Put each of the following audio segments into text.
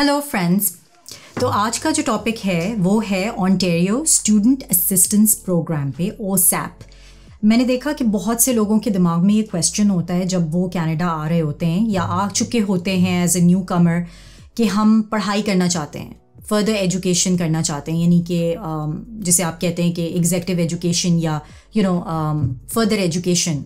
Hello friends तो आज का जो टॉपिक है वो है ऑनटेरियो स्टूडेंट असिस्टेंस प्रोग्राम पे ओ मैंने देखा कि बहुत से लोगों के दिमाग में ये क्वेश्चन होता है जब वो कनाडा आ रहे होते हैं या आ चुके होते हैं एज ए न्यू कमर कि हम पढ़ाई करना चाहते हैं फर्दर एजुकेशन करना चाहते हैं यानी कि um, जिसे आप कहते हैं कि एग्जेक्टिव एजुकेशन या यू नो फर्दर एजुकेशन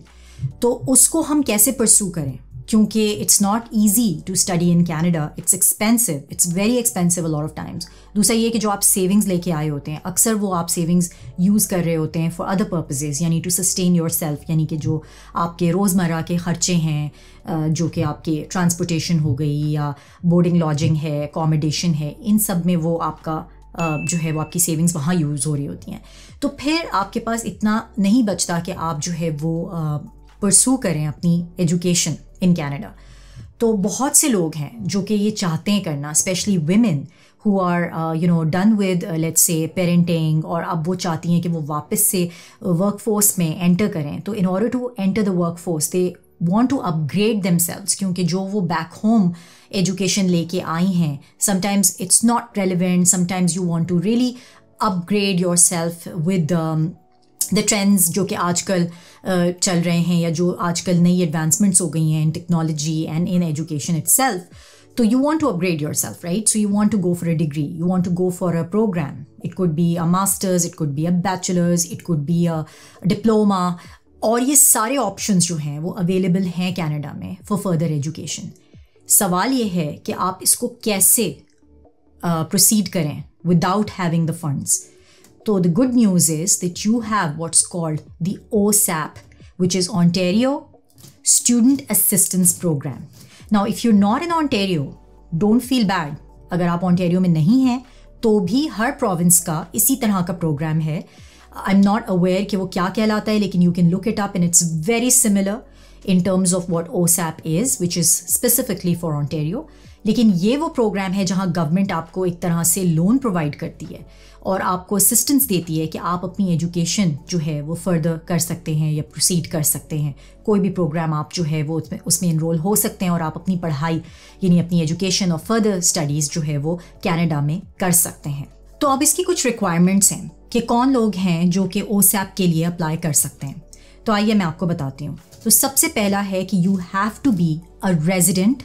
तो उसको हम कैसे परसू करें क्योंकि it's not easy to study in Canada it's expensive it's very expensive lot of times दूसरा ये कि जो आप सेविंग्स लेके आए होते हैं अक्सर वो आप सेविंग्स यूज़ कर रहे होते हैं फॉर अदर पर्पजेज़ यानी टू सस्टेन योर सेल्फ यानी कि जो आपके रोज़मर्रा के खर्चे हैं जो कि आपके ट्रांसपोर्टेशन हो गई या बोर्डिंग लॉजिंग है अकोमोडेशन है इन सब में वो आपका जो है वो आपकी सेविंग्स वहाँ यूज़ हो रही होती हैं तो फिर आपके पास इतना नहीं बचता कि आप जो है वो परसू करें अपनी एजुकेशन इन कैनेडा तो बहुत से लोग हैं जो कि ये चाहते हैं करना specially women who are you know done with let's say parenting और अब वो चाहती हैं कि वो वापस से वर्क uh, फोर्स में एंटर करें तो in order to enter the work force they want to upgrade themselves क्योंकि जो वो बैक होम एजुकेशन लेके आई हैं sometimes it's not relevant sometimes you want to really upgrade yourself with the trends जो कि आजकल चल रहे हैं या जो आजकल नई एडवांसमेंट्स हो गई हैं in technology and in education it तो you want to upgrade yourself right so you want to go for a degree you want to go for a program it could be a masters it could be a bachelors it could be a diploma और ये सारे option जो हैं वो available हैं Canada में for further education सवाल ये है कि आप इसको कैसे प्रोसीड uh, करें without having the funds So the good news is that you have what's called the OSAP, which is Ontario Student Assistance Program. Now, if you're not in Ontario, don't feel bad. अगर आप Ontario में नहीं हैं तो भी हर province का इसी तरह का प्रोग्राम है आई एम नॉट अवेयर कि वो क्या कहलाता है लेकिन you can look in terms of what OSAP is which is specifically for Ontario लेकिन ये वो प्रोग्राम है जहाँ गवर्नमेंट आपको एक तरह से लोन प्रोवाइड करती है और आपको असिस्टेंस देती है कि आप अपनी एजुकेशन जो है वो फर्दर कर सकते हैं या प्रोसीड कर सकते हैं कोई भी प्रोग्राम आप जो है वो उसमें उसमें इनरोल हो सकते हैं और आप अपनी पढ़ाई यानी अपनी एजुकेशन और फर्दर स्टडीज़ जो है वो कैनेडा में कर सकते हैं तो अब इसकी कुछ रिक्वायरमेंट्स हैं कि कौन लोग हैं जो कि ओ के लिए अप्लाई कर सकते हैं तो आइए मैं आपको बताती हूँ तो सबसे पहला है कि you have to be a resident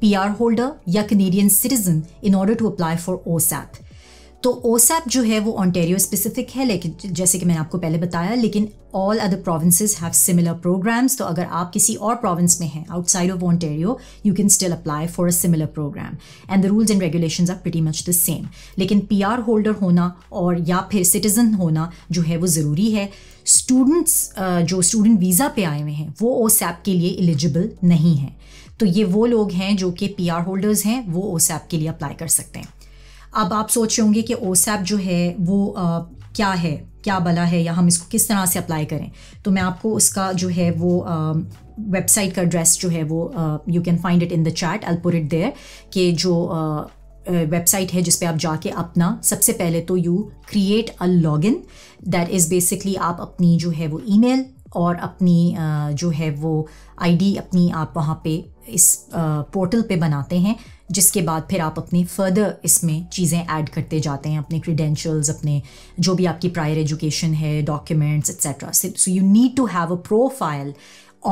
P R holder या Canadian citizen in order to apply for OSAP तो ओसैप जो है वो ऑन्टेरियो स्पेसिफिक है लेकिन जैसे कि मैंने आपको पहले बताया लेकिन all other provinces have similar programs तो अगर आप किसी और प्रोविंस में हैं outside of Ontario you can still apply for a similar program and the rules and regulation are pretty much the same लेकिन पी आर होल्डर होना और या फिर सिटीजन होना जो है वो ज़रूरी है स्टूडेंट्स जो स्टूडेंट वीज़ा पे आए हुए हैं वो ओसैप के लिए एलिजिबल नहीं हैं तो ये वो लोग हैं जो कि पी आर होल्डर्स हैं वो ओसैप के लिए अप्लाई कर सकते हैं अब आप सोच रहे होंगे कि ओसैप जो है वो आ, क्या है क्या बला है या हम इसको किस तरह से अप्लाई करें तो मैं आपको उसका जो है वो आ, वेबसाइट का एड्रेस जो है वो you can find it in the chat I put it there कि जो वेबसाइट है जिसपे आप जाके अपना सबसे पहले तो you create a log in that is basically आप अपनी जो है वो ईमेल और अपनी जो है वो आईडी अपनी आप वहाँ पे इस पोर्टल पे बनाते हैं जिसके बाद फिर आप अपने फर्दर इसमें चीज़ें ऐड करते जाते हैं अपने क्रीडेंशल्स अपने जो भी आपकी प्रायर एजुकेशन है documents etcetera so you need to have a profile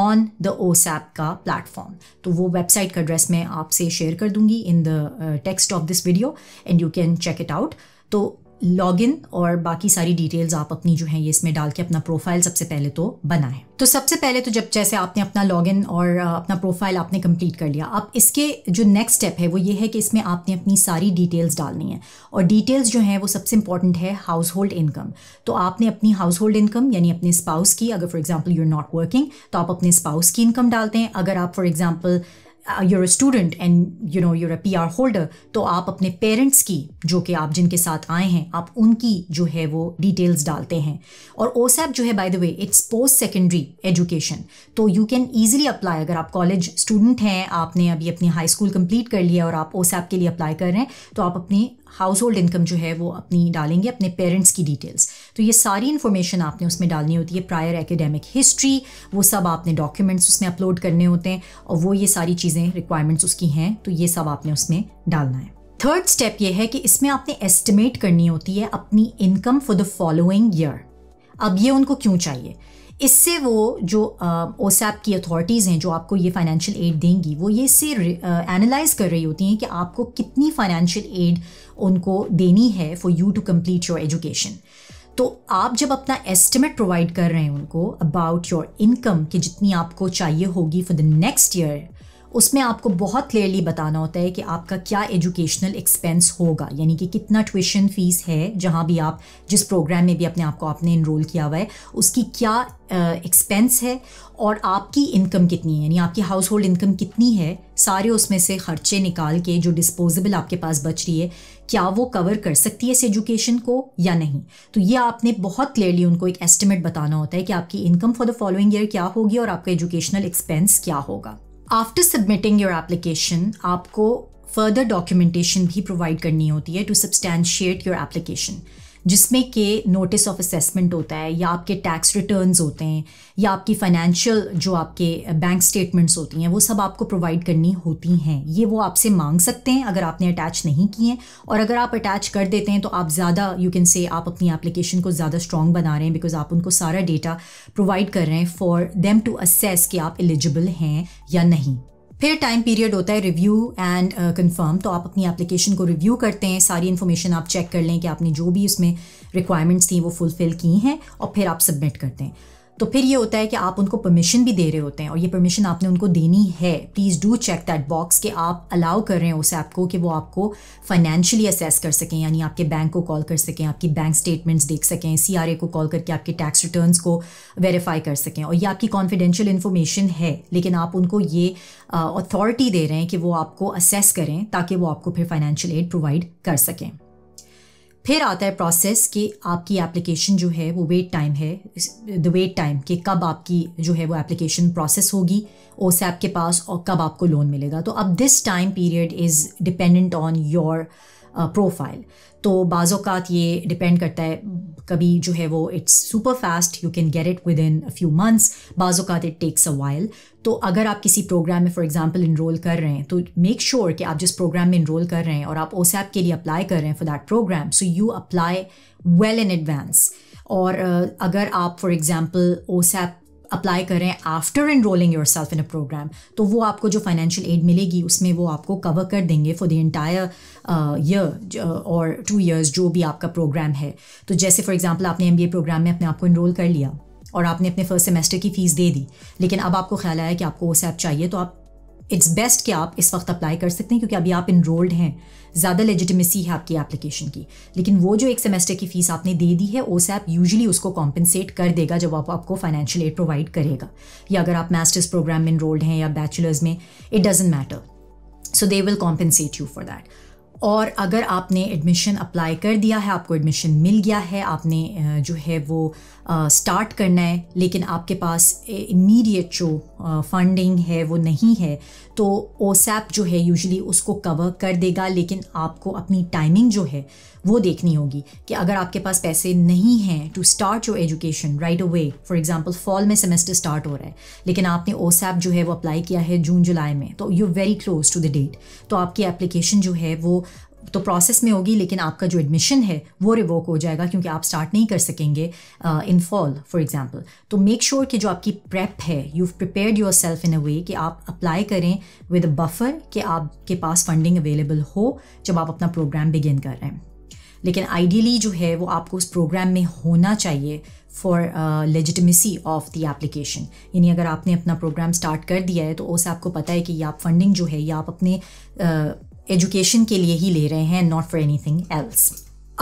on the OSAP का प्लेटफॉर्म तो वो वेबसाइट का एड्रेस मैं आपसे शेयर कर दूंगी in the text of this video and you can check it out तो लॉगिन और बाकी सारी डिटेल्स आप अपनी जो है ये इसमें डाल के अपना प्रोफाइल सबसे पहले तो बनाएं तो सबसे पहले तो जब जैसे आपने अपना लॉगिन और अपना प्रोफाइल आपने कंप्लीट कर लिया अब इसके जो नेक्स्ट स्टेप है वो ये है कि इसमें आपने अपनी सारी डिटेल्स डालनी है और डिटेल्स जो हैं वो सबसे इंपॉर्टेंट है हाउस होल्ड इनकम तो आपने अपनी हाउस होल्ड इनकम यानी अपने स्पाउस की अगर for example you are not working तो आप अपने स्पाउस की इनकम डालते हैं अगर आप for example you're a student and you know you're a P R holder तो आप अपने पेरेंट्स की जो कि आप जिनके साथ आए हैं आप उनकी जो है वो डिटेल्स डालते हैं और ओसैप जो है by the way it's post secondary education तो यू कैन ईजिली अप्लाई अगर आप कॉलेज स्टूडेंट हैं आपने अभी अपनी हाई स्कूल कंप्लीट कर लिया और आप ओसैप के लिए अप्लाई कर रहे हैं तो आप अपने हाउस होल्ड इनकम जो है वो अपनी डालेंगे अपने पेरेंट्स की डिटेल्स तो ये सारी इन्फॉर्मेशन आपने उसमें डालनी होती है प्रायर एकेडमिक हिस्ट्री वो सब आपने डॉक्यूमेंट्स उसमें अपलोड करने होते हैं और वो ये सारी चीज़ें रिक्वायरमेंट्स उसकी हैं तो ये सब आपने उसमें डालना है थर्ड स्टेप ये है कि इसमें आपने एस्टिमेट करनी होती है अपनी income for the following year अब ये उनको क्यों चाहिए इससे वो जो ओसैप की अथॉरिटीज़ हैं जो आपको ये फाइनेंशियल एड देंगी वो ये इससे एनालाइज कर रही होती हैं कि आपको कितनी फाइनेंशियल एड उनको देनी है for you to complete your education तो आप जब अपना एस्टिमेट प्रोवाइड कर रहे हैं उनको अबाउट योर इनकम कि जितनी आपको चाहिए होगी फॉर द नेक्स्ट ईयर उसमें आपको बहुत क्लियरली बताना होता है कि आपका क्या एजुकेशनल एक्सपेंस होगा यानी कि कितना ट्यूशन फ़ीस है जहाँ भी आप जिस प्रोग्राम में भी अपने आप को आपने इनरोल किया हुआ है उसकी क्या एक्सपेंस uh, है और आपकी इनकम कितनी है यानी आपकी हाउस होल्ड इनकम कितनी है सारे उसमें से खर्चे निकाल के जो डिस्पोजेबल आपके पास बच रही है क्या वो कवर कर सकती है इस एजुकेशन को या नहीं तो ये आपने बहुत क्लियरली उनको एक एस्टिमेट बताना होता है कि आपकी income for the following year क्या होगी और आपका एजुकेशनल एक्सपेंस क्या होगा आफ्टर सबमिटिंग योर एप्लीकेशन आपको फर्दर डॉक्यूमेंटेशन भी प्रोवाइड करनी होती है टू सब्सटैंशिएट योर एप्लीकेशन जिसमें के नोटिस ऑफ असेसमेंट होता है या आपके टैक्स रिटर्न्स होते हैं या आपकी फाइनेंशियल जो आपके बैंक स्टेटमेंट्स होती हैं वो सब आपको प्रोवाइड करनी होती हैं ये वो आपसे मांग सकते हैं अगर आपने अटैच नहीं किए हैं और अगर आप अटैच कर देते हैं तो आप ज़्यादा यू कैन से आप अपनी एप्लीकेशन को ज़्यादा स्ट्रॉन्ग बना रहे हैं बिकॉज आप उनको सारा डेटा प्रोवाइड कर रहे हैं फॉर देम टू असेस कि आप एलिजिबल हैं या नहीं फिर टाइम पीरियड होता है रिव्यू एंड कंफर्म तो आप अपनी एप्लीकेशन को रिव्यू करते हैं सारी इन्फॉर्मेशन आप चेक कर लें कि आपने जो भी उसमें रिक्वायरमेंट्स थी वो फुलफ़िल की हैं और फिर आप सबमिट करते हैं तो फिर ये होता है कि आप उनको परमिशन भी दे रहे होते हैं और ये परमिशन आपने उनको देनी है please do check that box कि आप अलाउ कर रहे हैं उस ऐप को कि वो आपको फाइनेंशियली असेस कर सकें यानी आपके बैंक को कॉल कर सकें आपकी बैंक स्टेटमेंट्स देख सकें सी को कॉल करके आपके टैक्स रिटर्न को वेरीफाई कर सकें और ये आपकी कॉन्फिडेंशियल इन्फॉर्मेशन है लेकिन आप उनको ये अथॉरिटी uh, दे रहे हैं कि वो आपको असेस करें ताकि वो आपको फिर फाइनेंशियल एड प्रोवाइड कर सकें फिर आता है प्रोसेस कि आपकी एप्लीकेशन जो है वो वेट टाइम है द वेट टाइम कि कब आपकी जो है वो एप्लीकेशन प्रोसेस होगी ओ सैप के पास और कब आपको लोन मिलेगा तो अब this time period is dependent on your profile तो बाज़ात ये डिपेंड करता है कभी जो है वो it's super fast you can get it within a few months बाज़ात इट टेक्स अ वाइल तो अगर आप किसी प्रोग्राम में फॉर एग्जांपल इनरोल कर रहे हैं तो मेक श्योर sure कि आप जिस प्रोग्राम में इनरोल कर रहे हैं और आप ओसैप के लिए अप्लाई कर रहे हैं for that program so you apply well in advance और अगर आप फॉर एग्ज़ाम्पल ओसैप अप्लाई करें after enrolling yourself in a program तो वो आपको जो फाइनेंशियल एड मिलेगी उसमें वो आपको कवर कर देंगे फॉर द इंटायर ईयर और टू ईयर्स जो भी आपका प्रोग्राम है तो जैसे फॉर एग्जाम्पल आपने एम प्रोग्राम में अपने आप को इनरोल कर लिया और आपने अपने फर्स्ट सेमेस्टर की फ़ीस दे दी लेकिन अब आपको ख्याल आया कि आपको वो सैप चाहिए तो आप इट्स बेस्ट कि आप इस वक्त अप्लाई कर सकते हैं क्योंकि अभी आप इनरोल्ड हैं ज़्यादा लेजिटिमेसी है आपकी एप्लीकेशन की लेकिन वो जो एक सेमेस्टर की फ़ीस आपने दे दी है ओ सैप यूजली उसको कॉम्पनसेट कर देगा जब आप आपको फाइनेंशियल एड प्रोवाइड करेगा या अगर आप मास्टर्स प्रोग्राम में इनरोल्ड हैं या बैचलर्स में it doesn't matter so they will compensate you for that और अगर आपने एडमिशन अप्लाई कर दिया है आपको एडमिशन मिल गया है आपने जो है वो स्टार्ट करना है लेकिन आपके पास इमीडिएट जो फंडिंग है वो नहीं है तो ओसैप जो है यूजली उसको कवर कर देगा लेकिन आपको अपनी टाइमिंग जो है वो देखनी होगी कि अगर आपके पास पैसे नहीं हैं to start your education right away for example fall में सेमेस्टर स्टार्ट हो रहा है लेकिन आपने ओसैप जो है वो अप्लाई किया है जून जुलाई में तो you very close to the date तो आपकी एप्लीकेशन जो है वो तो प्रोसेस में होगी लेकिन आपका जो एडमिशन है वो रिवोक हो जाएगा क्योंकि आप स्टार्ट नहीं कर सकेंगे इन फॉल फॉर एग्जांपल तो मेक श्योर sure कि जो आपकी प्रेप है you prepared yourself in a way कि आप अप्लाई करें विद अ बफर कि आपके पास फंडिंग अवेलेबल हो जब आप अपना प्रोग्राम बिगिन कर रहे हैं लेकिन आइडियली जो है वो आपको उस प्रोग्राम में होना चाहिए for legitimacy of the application यानी अगर आपने अपना प्रोग्राम स्टार्ट कर दिया है तो उसे आपको पता है कि ये आप फंडिंग जो है या आप अपने uh, एजुकेशन के लिए ही ले रहे हैं नॉट फॉर एनीथिंग एल्स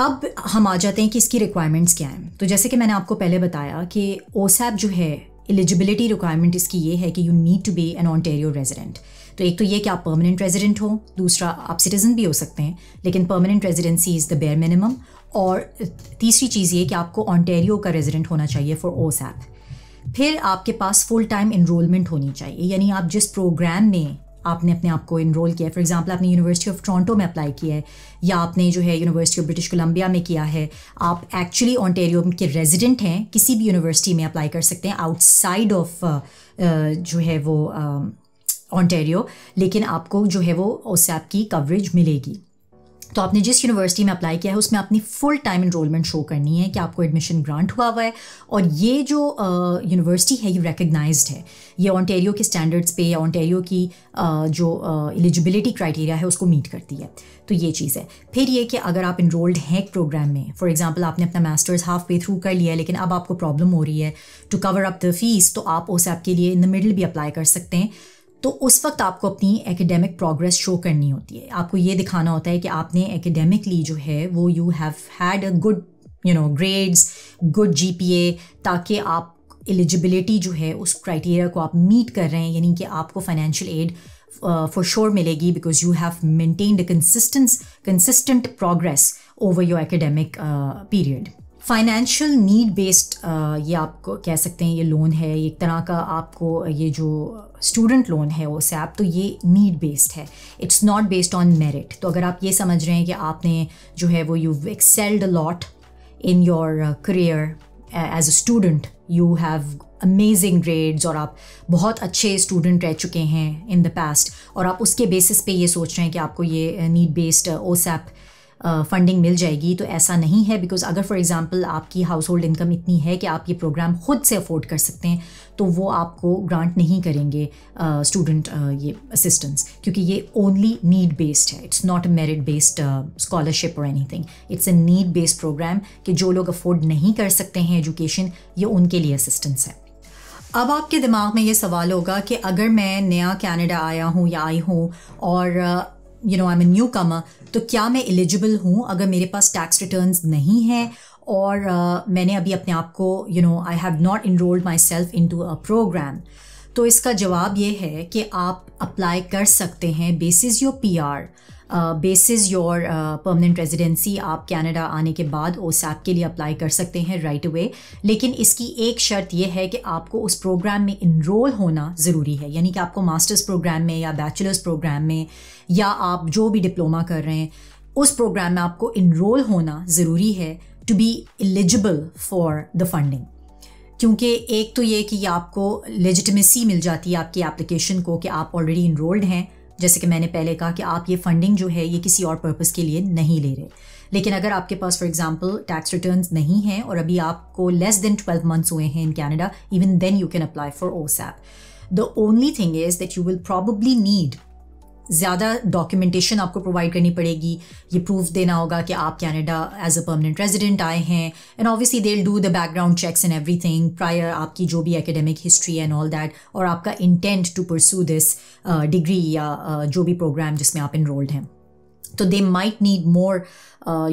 अब हम आ जाते हैं कि इसकी रिक्वायरमेंट्स क्या हैं तो जैसे कि मैंने आपको पहले बताया कि ओसैप जो है एलिजिबिलिटी रिक्वायरमेंट इसकी ये है कि you need to be an Ontario resident तो एक तो ये कि आप परमानेंट रेजिडेंट हो दूसरा आप सिटीज़न भी हो सकते हैं लेकिन permanent residency is the bare minimum और तीसरी चीज़ ये कि आपको ऑनटेरियो का रेजिडेंट होना चाहिए फॉर ओसैप फिर आपके पास फुल टाइम इनरोलमेंट होनी चाहिए यानी आप जिस प्रोग्राम में आपने अपने आप को इनरोल किया फॉर एग्जांपल आपने यूनिवर्सिटी ऑफ टोरंटो में अप्लाई किया है या आपने जो है यूनिवर्सिटी ऑफ ब्रिटिश कोलंबिया में किया है आप एक्चुअली ऑन्टेरियो के रेजिडेंट हैं किसी भी यूनिवर्सिटी में अप्लाई कर सकते हैं आउटसाइड ऑफ uh, uh, जो है वो ऑन्टेरियो um, लेकिन आपको जो है वो उससे की कवरेज मिलेगी तो आपने जिस यूनिवर्सिटी में अप्लाई किया है उसमें अपनी फुल टाइम इनरोलमेंट शो करनी है कि आपको एडमिशन ग्रांट हुआ हुआ है और ये जो यूनिवर्सिटी है ये रिकग्नाइज है ये ऑनटेरियो के स्टैंडर्ड्स पे या ऑनटेरियो की आ, जो एलिजिबिलिटी क्राइटेरिया है उसको मीट करती है तो ये चीज़ है फिर ये कि अगर आप इनरोल्ड हैं एक प्रोग्राम में फॉर एग्जाम्पल आपने अपना मास्टर्स हाफ पे थ्रू कर लिया है लेकिन अब आपको प्रॉब्लम हो रही है to cover up the fees तो आप ओसैप के लिए इन द मिडल भी अप्लाई कर सकते हैं तो उस वक्त आपको अपनी एकेडमिक प्रोग्रेस शो करनी होती है आपको ये दिखाना होता है कि आपने एकेडमिकली जो है वो you have had a good you know grades good GPA ताकि आप एलिजिबिलिटी जो है उस क्राइटेरिया को आप मीट कर रहे हैं यानी कि आपको फाइनेंशियल एड फॉर श्योर मिलेगी because you have maintained consistence consistent progress over your academic period financial need based ये आप कह सकते हैं ये लोन है एक तरह का आपको ये जो स्टूडेंट लोन है वो सैप तो ये नीड बेस्ड है it's not based on merit तो अगर आप ये समझ रहे हैं कि आपने जो है वो you excelled lot in your career as a student you have amazing grades और आप बहुत अच्छे स्टूडेंट रह चुके हैं इन द पास्ट और आप उसके बेसिस पे ये सोच रहे हैं कि आपको ये need based OSAP funding uh, मिल जाएगी तो ऐसा नहीं है बिकॉज अगर फॉर एग्ज़ाम्पल आपकी हाउस होल्ड इनकम इतनी है कि आप ये प्रोग्राम खुद से अफोर्ड कर सकते हैं तो वो आपको ग्रांट नहीं करेंगे स्टूडेंट uh, uh, ये असिस्टेंस क्योंकि ये ओनली नीड बेस्ड है it's not a merit based scholarship और thing it's a need based program कि जो लोग अफोर्ड नहीं कर सकते हैं एजुकेशन ये उनके लिए असिस्टेंस है अब आपके दिमाग में ये सवाल होगा कि अगर मैं नया कनाडा आया हूँ या आई हूँ और you know I am newcomer तो क्या मैं एलिजिबल हूँ अगर मेरे पास टैक्स रिटर्न नहीं है और uh, मैंने अभी अपने आप को you know I have not enrolled myself into a program तो इसका जवाब ये है कि आप अप्लाई कर सकते हैं basis your P R basis your permanent residency आप कनाडा आने के बाद ओसैप के लिए अप्लाई कर सकते हैं राइट अवे लेकिन इसकी एक शर्त यह है कि आपको उस प्रोग्राम में इनरोल होना ज़रूरी है यानी कि आपको मास्टर्स प्रोग्राम में या बैचलर्स प्रोग्राम में या आप जो भी डिप्लोमा कर रहे हैं उस प्रोग्राम में आपको इनरोल होना ज़रूरी है to be eligible for the funding क्योंकि एक तो ये कि आपको लेजिटमेसी मिल जाती है आपकी एप्लीकेशन को कि आप ऑलरेडी इनरोल्ड हैं जैसे कि मैंने पहले कहा कि आप ये फंडिंग जो है ये किसी और पर्पज़ के लिए नहीं ले रहे लेकिन अगर आपके पास फॉर एग्जाम्पल टैक्स रिटर्न नहीं हैं और अभी आपको लेस देन ट्वेल्व मंथ्स हुए हैं in Canada even then you can apply for OSAP the only thing is that you will probably need ज़्यादा डॉक्यूमेंटेशन आपको प्रोवाइड करनी पड़ेगी ये प्रूफ देना होगा कि आप Canada as a permanent resident आए हैं and obviously they do the background checks and everything prior आपकी जो भी academic history and all that और आपका intent to pursue this degree या uh, जो भी प्रोग्राम जिसमें आप इनरोल्ड हैं तो they might need more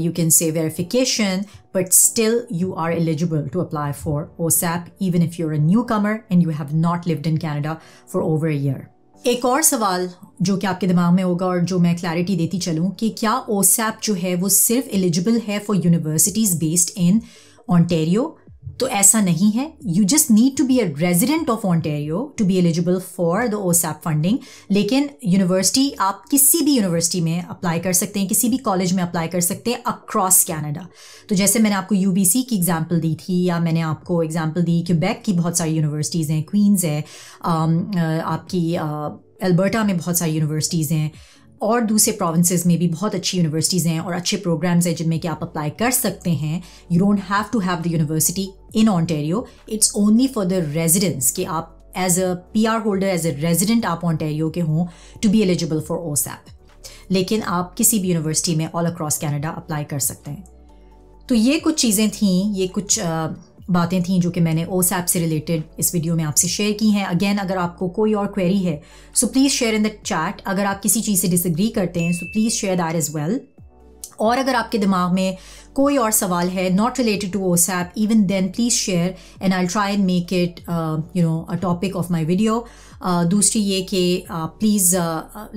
you can say verification but still you are eligible to apply for OSAP even if you're a newcomer and you have not lived in Canada for over a year एक और सवाल जो कि आपके दिमाग में होगा और जो मैं क्लैरिटी देती चलूँ कि क्या ओसैप जो है वो सिर्फ एलिजिबल है for universities based in Ontario तो ऐसा नहीं है you just need to be a resident of Ontario to be eligible for the OSAP funding लेकिन यूनिवर्सिटी आप किसी भी यूनिवर्सिटी में अप्लाई कर सकते हैं किसी भी कॉलेज में अप्लाई कर सकते हैं अक्रॉस कैनेडा तो जैसे मैंने आपको यू की एग्जाम्पल दी थी या मैंने आपको एग्जाम्पल दी कि बैक की बहुत सारी यूनिवर्सिटीज़ हैं क्वींस है um, uh, आपकी एल्बर्टा uh, में बहुत सारी यूनिवर्सिटीज़ हैं और दूसरे प्रोविंसेस में भी बहुत अच्छी यूनिवर्सिटीज़ हैं और अच्छे प्रोग्राम्स हैं जिनमें कि आप अप्लाई कर सकते हैं you don't have to have the university in Ontario it's only for the residence कि आप as a P R holder as a resident आप ऑन्टेरियो के हों to be eligible for O लेकिन आप किसी भी यूनिवर्सिटी में ऑल अक्रॉस कैनेडा अप्लाई कर सकते हैं तो ये कुछ चीज़ें थी ये कुछ बातें थी जो कि मैंने ओ से रिलेटेड इस वीडियो में आपसे शेयर की हैं अगेन अगर आपको कोई और क्वेरी है so please share in the chat अगर आप किसी चीज़ से डिसग्री करते हैं so please share that as well और अगर आपके दिमाग में कोई और सवाल है not related to OSAP even then please share and I try and make it you know a topic of my video दूसरी ये कि प्लीज़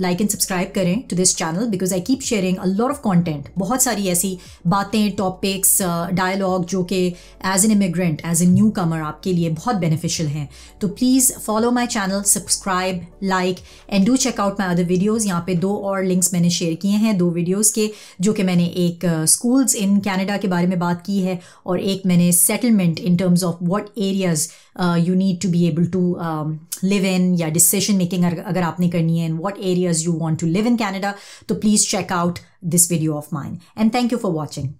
लाइक एंड सब्सक्राइब करें to this channel because I keep sharing a lot of content बहुत सारी ऐसी बातें topics dialogue uh, जो कि as an immigrant as a newcomer आपके लिए बहुत बेनिफिशियल हैं तो please follow my channel subscribe like and do check out my other videos यहाँ पे दो और लिंक्स मैंने शेयर किए हैं दो वीडियोज़ के जो कि मैंने एक स्कूल्स uh, इन कैनेडा के बारे में बात की है और एक मैंने settlement in terms of what areas you need to be able to live in या डिसीजन मेकिंग अगर आपने करनी है in what areas you want to live in Canada तो please check out this video of mind and thank you for watching